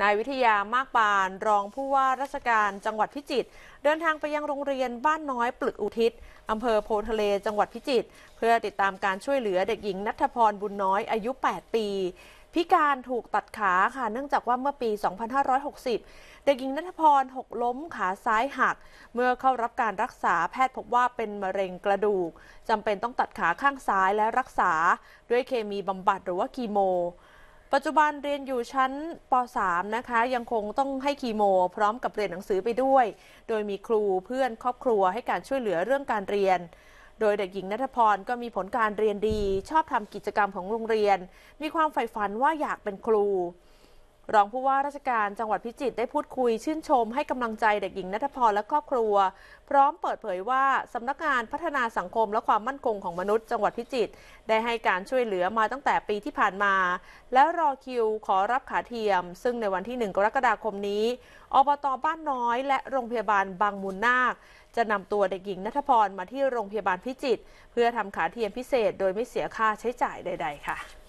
นายวิทยามากปานรองผู้ว่าราชการจังหวัดพิจิตรเดินทางไปยังโรงเรียนบ้านน้อยปลึกอุทิศอำเภอโพทะเลจังหวัดพิจิตรเพื่อติดตามการช่วยเหลือเด็กหญิงนัทพรบุญน้อยอายุ 8 ปี พิการถูกตัดขาค่ะเนื่องจากว่าเมื่อปี 2560 เด็กหญิงนัทพรหกล้มขาซ้ายหัก เมื่อเข้ารับการรักษาแพทย์พบว่าเป็นมะเร็งกระดูกจำเป็นต้องตัดขาข้างซ้ายและรักษา ด้วยเคมีบำบัดหรือว่าคีโมปัจจุบันเรียนอยู่ชั้นป .3 นะคะ ยังคงต้องให้คีโมพร้อมกับเรียนหนังสือไปด้วย โดยมีครูเพื่อนครอบครัวให้การช่วยเหลือเรื่องการเรียน โดยเด็กหญิงนัทพรก็มีผลการเรียนดี ชอบทำกิจกรรมของโรงเรียน มีความใฝ่ฝันว่าอยากเป็นครูรองผู้ว่าราชการจังหวัดพิจิตรได้พูดคุยชื่นชมให้กำลังใจเด็กหญิงนัทพรและครอบครัว พร้อมเปิดเผยว่าสำนักงานพัฒนาสังคมและความมั่นคงของมนุษย์ จังหวัดพิจิตรได้ให้การช่วยเหลือมาตั้งแต่ปีที่ผ่านมา แล้วรอคิวขอรับขาเทียม ซึ่งในวันที่1กรกฎาคมนี้อบตบ้านน้อย และโรงพยาบาลบางมูลนาคจะนำตัวเด็กหญิงนัทพรมาที่โรงพยาบาลพิจิตรเพื่อทำขาเทียมพิเศษโดยไม่เสียค่าใช้จ่ายใด ๆ ค่ะ